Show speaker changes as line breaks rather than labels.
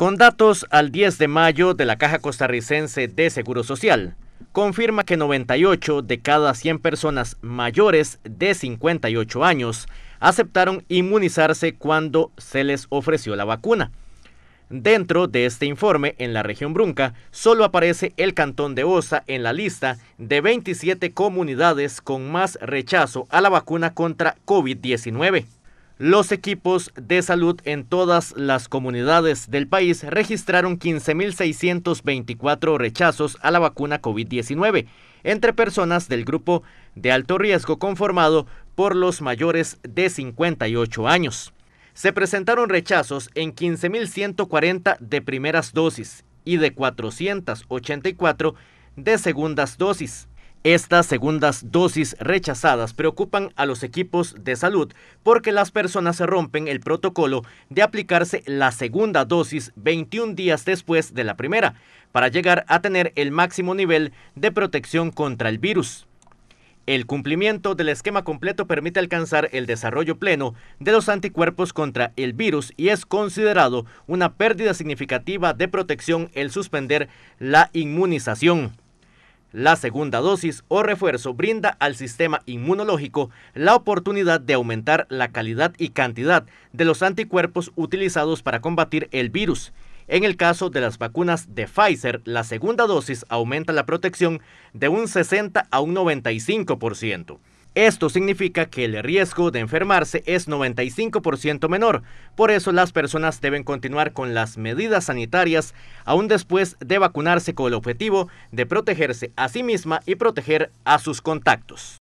Con datos al 10 de mayo de la Caja Costarricense de Seguro Social, confirma que 98 de cada 100 personas mayores de 58 años aceptaron inmunizarse cuando se les ofreció la vacuna. Dentro de este informe, en la región Brunca, solo aparece el cantón de Osa en la lista de 27 comunidades con más rechazo a la vacuna contra COVID-19. Los equipos de salud en todas las comunidades del país registraron 15.624 rechazos a la vacuna COVID-19 entre personas del grupo de alto riesgo conformado por los mayores de 58 años. Se presentaron rechazos en 15.140 de primeras dosis y de 484 de segundas dosis. Estas segundas dosis rechazadas preocupan a los equipos de salud porque las personas se rompen el protocolo de aplicarse la segunda dosis 21 días después de la primera para llegar a tener el máximo nivel de protección contra el virus. El cumplimiento del esquema completo permite alcanzar el desarrollo pleno de los anticuerpos contra el virus y es considerado una pérdida significativa de protección el suspender la inmunización. La segunda dosis o refuerzo brinda al sistema inmunológico la oportunidad de aumentar la calidad y cantidad de los anticuerpos utilizados para combatir el virus. En el caso de las vacunas de Pfizer, la segunda dosis aumenta la protección de un 60 a un 95%. Esto significa que el riesgo de enfermarse es 95% menor, por eso las personas deben continuar con las medidas sanitarias aún después de vacunarse con el objetivo de protegerse a sí misma y proteger a sus contactos.